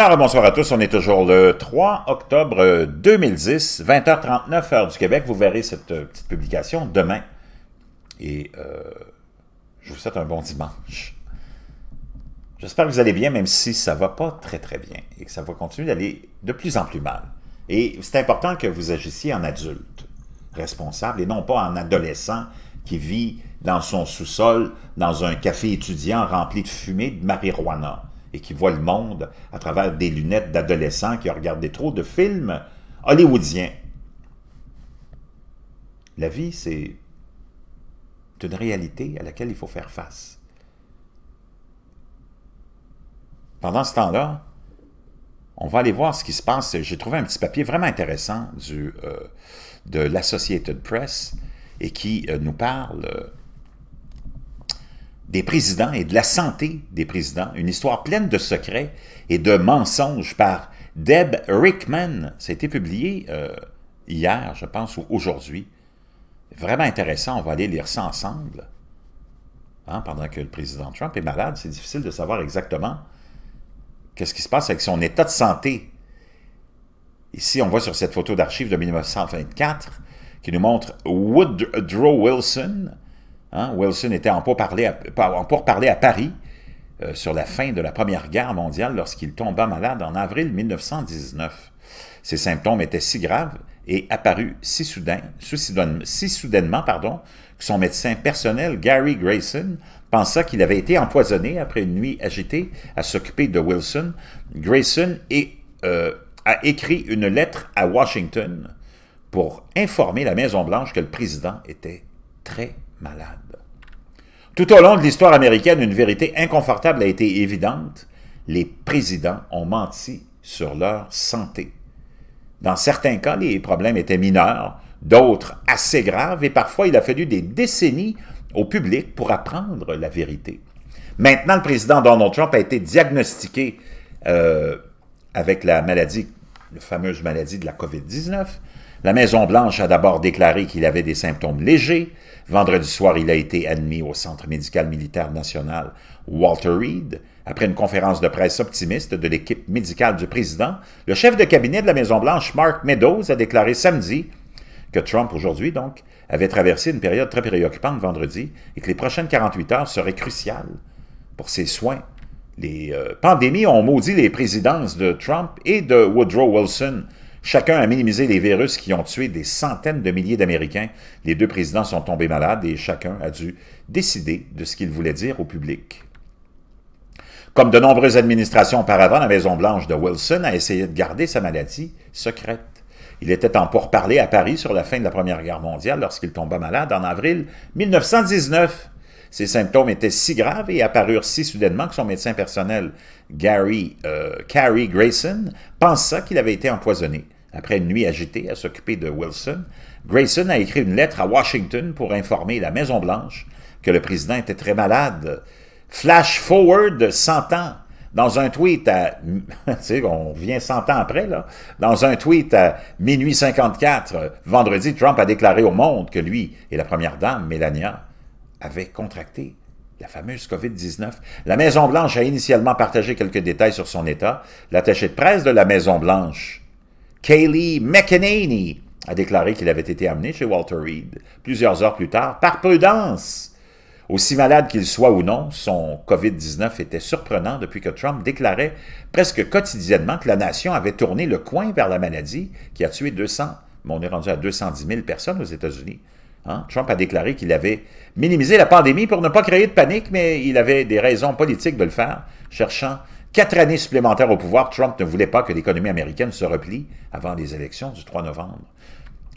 Alors, bonsoir à tous. On est toujours le 3 octobre 2010, euh, 20h39, heure du Québec. Vous verrez cette euh, petite publication demain. Et euh, je vous souhaite un bon dimanche. J'espère que vous allez bien, même si ça va pas très très bien et que ça va continuer d'aller de plus en plus mal. Et c'est important que vous agissiez en adulte responsable et non pas en adolescent qui vit dans son sous-sol, dans un café étudiant rempli de fumée de marijuana et qui voit le monde à travers des lunettes d'adolescents qui ont regardé trop de films hollywoodiens. La vie, c'est une réalité à laquelle il faut faire face. Pendant ce temps-là, on va aller voir ce qui se passe. J'ai trouvé un petit papier vraiment intéressant du, euh, de l'Associated Press et qui euh, nous parle euh, des présidents et de la santé des présidents, une histoire pleine de secrets et de mensonges par Deb Rickman. Ça a été publié euh, hier, je pense, ou aujourd'hui. Vraiment intéressant, on va aller lire ça ensemble. Hein, pendant que le président Trump est malade, c'est difficile de savoir exactement qu'est-ce qui se passe avec son état de santé. Ici, on voit sur cette photo d'archives de 1924 qui nous montre Woodrow Wilson, Hein? Wilson était en pourparlers à, à Paris euh, sur la fin de la Première Guerre mondiale lorsqu'il tomba malade en avril 1919. Ses symptômes étaient si graves et apparus si, soudain, si soudainement pardon, que son médecin personnel, Gary Grayson, pensa qu'il avait été empoisonné après une nuit agitée à s'occuper de Wilson. Grayson euh, a écrit une lettre à Washington pour informer la Maison-Blanche que le président était très malade. Tout au long de l'histoire américaine, une vérité inconfortable a été évidente. Les présidents ont menti sur leur santé. Dans certains cas, les problèmes étaient mineurs, d'autres assez graves, et parfois il a fallu des décennies au public pour apprendre la vérité. Maintenant, le président Donald Trump a été diagnostiqué euh, avec la maladie, la fameuse maladie de la COVID-19, la Maison-Blanche a d'abord déclaré qu'il avait des symptômes légers. Vendredi soir, il a été admis au Centre médical militaire national Walter Reed. Après une conférence de presse optimiste de l'équipe médicale du président, le chef de cabinet de la Maison-Blanche, Mark Meadows, a déclaré samedi que Trump, aujourd'hui donc, avait traversé une période très préoccupante vendredi et que les prochaines 48 heures seraient cruciales pour ses soins. Les euh, pandémies ont maudit les présidences de Trump et de Woodrow Wilson Chacun a minimisé les virus qui ont tué des centaines de milliers d'Américains. Les deux présidents sont tombés malades et chacun a dû décider de ce qu'il voulait dire au public. Comme de nombreuses administrations auparavant, la Maison-Blanche de Wilson a essayé de garder sa maladie secrète. Il était en pourparlers à Paris sur la fin de la Première Guerre mondiale lorsqu'il tomba malade en avril 1919. Ses symptômes étaient si graves et apparurent si soudainement que son médecin personnel, Gary euh, Grayson, pensa qu'il avait été empoisonné. Après une nuit agitée à s'occuper de Wilson, Grayson a écrit une lettre à Washington pour informer la Maison-Blanche que le président était très malade. Flash forward 100 ans. Dans un tweet à, tu sais, on vient 100 ans après, là. Dans un tweet à minuit 54, vendredi, Trump a déclaré au monde que lui et la première dame, Melania, avait contracté la fameuse COVID-19. La Maison-Blanche a initialement partagé quelques détails sur son état. L'attaché de presse de la Maison-Blanche, Kaylee McEnany, a déclaré qu'il avait été amené chez Walter Reed plusieurs heures plus tard par prudence. Aussi malade qu'il soit ou non, son COVID-19 était surprenant depuis que Trump déclarait presque quotidiennement que la nation avait tourné le coin vers la maladie qui a tué 200, mais on est rendu à 210 000 personnes aux États-Unis, Hein? Trump a déclaré qu'il avait minimisé la pandémie pour ne pas créer de panique, mais il avait des raisons politiques de le faire, cherchant quatre années supplémentaires au pouvoir. Trump ne voulait pas que l'économie américaine se replie avant les élections du 3 novembre.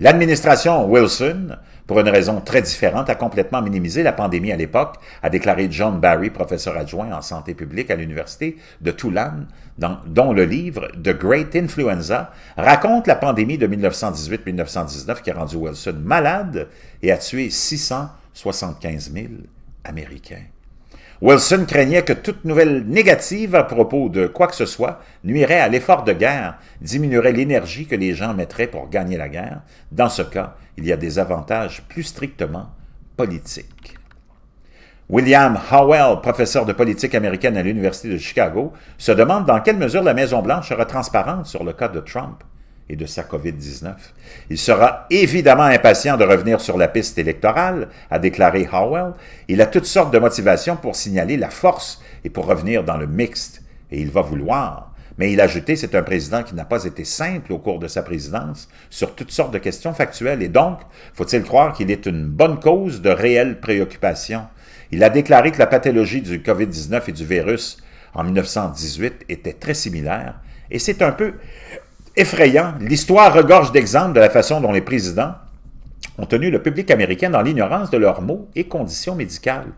L'administration Wilson pour une raison très différente, a complètement minimisé la pandémie à l'époque, a déclaré John Barry, professeur adjoint en santé publique à l'Université de Tulane, dont le livre The Great Influenza raconte la pandémie de 1918-1919 qui a rendu Wilson malade et a tué 675 000 Américains. Wilson craignait que toute nouvelle négative à propos de quoi que ce soit nuirait à l'effort de guerre, diminuerait l'énergie que les gens mettraient pour gagner la guerre. Dans ce cas, il y a des avantages plus strictement politiques. William Howell, professeur de politique américaine à l'Université de Chicago, se demande dans quelle mesure la Maison-Blanche sera transparente sur le cas de Trump et de sa COVID-19. Il sera évidemment impatient de revenir sur la piste électorale, a déclaré Howell. Il a toutes sortes de motivations pour signaler la force et pour revenir dans le mixte, et il va vouloir. Mais il a ajouté, c'est un président qui n'a pas été simple au cours de sa présidence sur toutes sortes de questions factuelles, et donc, faut-il croire qu'il est une bonne cause de réelles préoccupations. Il a déclaré que la pathologie du COVID-19 et du virus en 1918 était très similaire, et c'est un peu effrayant. L'histoire regorge d'exemples de la façon dont les présidents ont tenu le public américain dans l'ignorance de leurs maux et conditions médicales.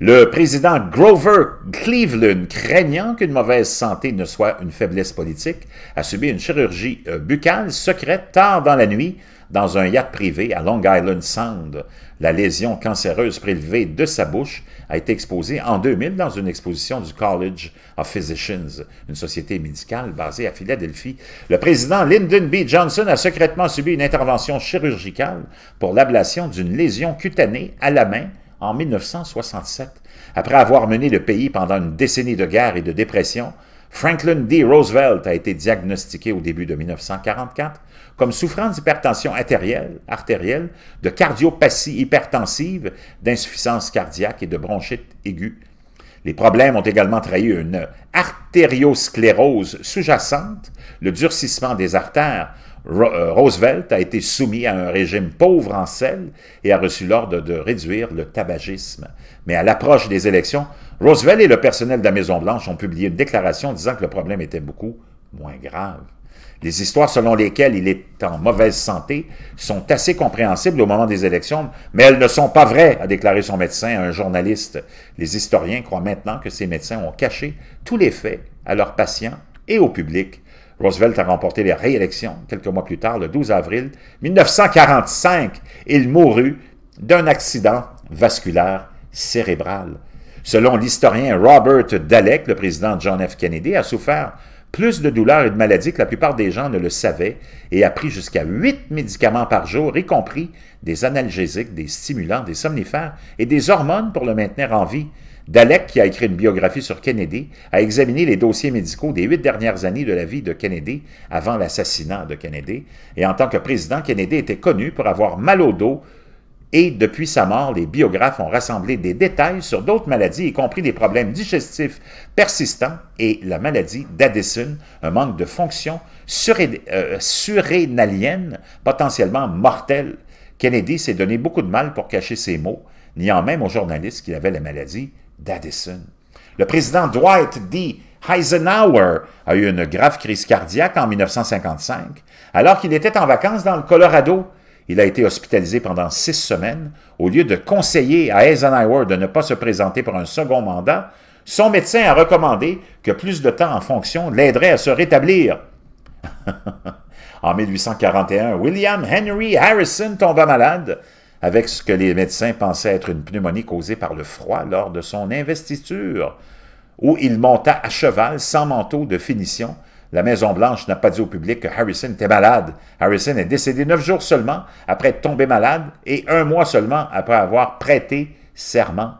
Le président Grover Cleveland, craignant qu'une mauvaise santé ne soit une faiblesse politique, a subi une chirurgie euh, buccale secrète tard dans la nuit dans un yacht privé à Long Island Sound. La lésion cancéreuse prélevée de sa bouche a été exposée en 2000 dans une exposition du College of Physicians, une société médicale basée à Philadelphie. Le président Lyndon B. Johnson a secrètement subi une intervention chirurgicale pour l'ablation d'une lésion cutanée à la main en 1967. Après avoir mené le pays pendant une décennie de guerre et de dépression, Franklin D. Roosevelt a été diagnostiqué au début de 1944 comme souffrant d'hypertension artérielle, de cardiopathie hypertensive, d'insuffisance cardiaque et de bronchite aiguë. Les problèmes ont également trahi une artériosclérose sous-jacente, le durcissement des artères, euh, Roosevelt a été soumis à un régime pauvre en sel et a reçu l'ordre de réduire le tabagisme. Mais à l'approche des élections, Roosevelt et le personnel de la Maison-Blanche ont publié une déclaration disant que le problème était beaucoup moins grave. Les histoires selon lesquelles il est en mauvaise santé sont assez compréhensibles au moment des élections, mais elles ne sont pas vraies, a déclaré son médecin à un journaliste. Les historiens croient maintenant que ces médecins ont caché tous les faits à leurs patients et au public Roosevelt a remporté les réélections quelques mois plus tard, le 12 avril 1945. Il mourut d'un accident vasculaire cérébral. Selon l'historien Robert Dalek, le président John F. Kennedy a souffert plus de douleurs et de maladies que la plupart des gens ne le savaient et a pris jusqu'à huit médicaments par jour, y compris des analgésiques, des stimulants, des somnifères et des hormones pour le maintenir en vie. Dalek, qui a écrit une biographie sur Kennedy, a examiné les dossiers médicaux des huit dernières années de la vie de Kennedy avant l'assassinat de Kennedy. Et en tant que président, Kennedy était connu pour avoir mal au dos et depuis sa mort, les biographes ont rassemblé des détails sur d'autres maladies, y compris des problèmes digestifs persistants et la maladie d'Addison, un manque de fonction euh, surrénalienne potentiellement mortelle. Kennedy s'est donné beaucoup de mal pour cacher ses maux, niant même aux journalistes qu'il avait la maladie d'Addison. Le président Dwight D. Eisenhower a eu une grave crise cardiaque en 1955, alors qu'il était en vacances dans le Colorado. Il a été hospitalisé pendant six semaines. Au lieu de conseiller à Eisenhower de ne pas se présenter pour un second mandat, son médecin a recommandé que plus de temps en fonction l'aiderait à se rétablir. en 1841, William Henry Harrison tomba malade avec ce que les médecins pensaient être une pneumonie causée par le froid lors de son investiture, où il monta à cheval sans manteau de finition. La Maison-Blanche n'a pas dit au public que Harrison était malade. Harrison est décédé neuf jours seulement après être tombé malade et un mois seulement après avoir prêté serment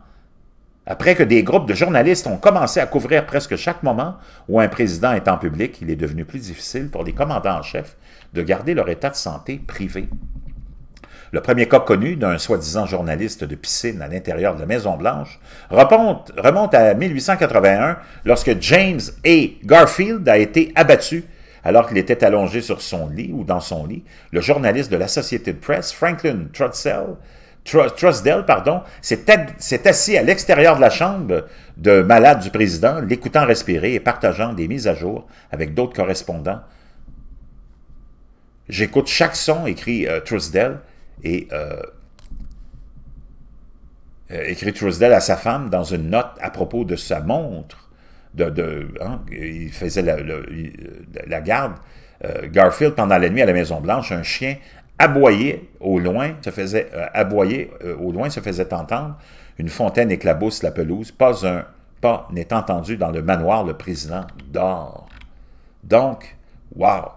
après que des groupes de journalistes ont commencé à couvrir presque chaque moment où un président est en public, il est devenu plus difficile pour les commandants en chef de garder leur état de santé privé. Le premier cas connu d'un soi-disant journaliste de piscine à l'intérieur de la Maison-Blanche remonte, à 1881 lorsque James A. Garfield a été abattu alors qu'il était allongé sur son lit ou dans son lit. Le journaliste de l'Associated Press, Franklin Trusdell, Trusdell, pardon, s'est assis à l'extérieur de la chambre de malade du président, l'écoutant respirer et partageant des mises à jour avec d'autres correspondants. J'écoute chaque son, écrit euh, et écrit euh, euh, Truesdell à sa femme dans une note à propos de sa montre. De, de hein, il faisait la, euh, garde. Garfield, pendant la nuit à la Maison-Blanche, un chien aboyait au loin, se faisait aboyer au loin, se faisait entendre. Une fontaine éclabousse la pelouse. Pas un pas n'est entendu dans le manoir. Le président dort. Donc, wow!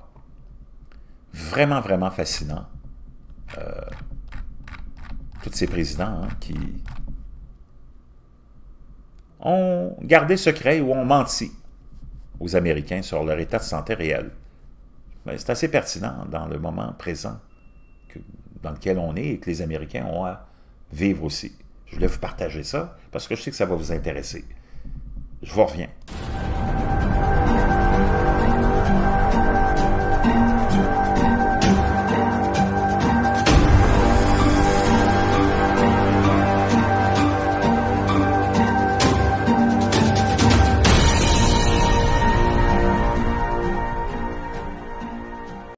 Vraiment, vraiment fascinant. Euh, tous ces présidents hein, qui ont gardé secret ou ont menti aux Américains sur leur état de santé réel. Ben, c'est assez pertinent dans le moment présent dans lequel on est et que les Américains ont à vivre aussi. Je voulais vous partager ça parce que je sais que ça va vous intéresser. Je vous reviens.